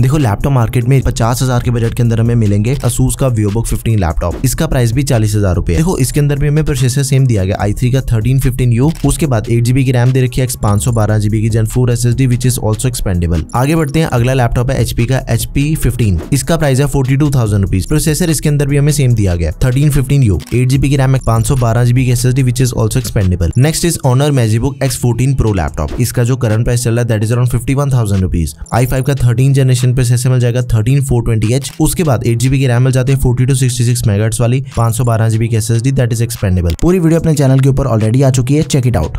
देखो laptop market में पचास हजार के बजट के अंदर हमें मिलेंगे असूस का व्यूबुक फिफ्टीन लैपटॉप इसका प्राइस भी चालीस हजार रुपए देखो इसके अंदर भी हमें प्रोसेसर सेम दिया गया आई थ्री का थर्टीन फिफ्टीन यू उसके बाद एट जीबी की रैम दे रखी है पांच सौ बारह जीबी की gen four S S D which is also expandable आगे बढ़ते हैं अगला लैपटॉप है एचपी का एच पी फिफ्टीन इसका प्राइस है forty two thousand rupees processor इसके अंदर भी हमें सेम दिया गया thirteen fifteen U eight GB की रैम है पांच सौ बारह जीबी की S S D which is also expandable next is Honor Book X fourteen pro laptop इसका जो करंट प्राइस चल रहा है that is around fifty one thousand rupees I five का थर्टीन जनरेशन सेक्शन पे से मिल जाएगा थर्टीन फोर ट्वेंटी एच उसके बाद एट जीबी की रैम मिल जाती है forty two sixty six megahertz वाली पांच सौ बारह जीबी की S S D that is expandable पूरी वीडियो अपने चैनल के ऊपर ऑलरेडी आ चुकी है चेक इट आउट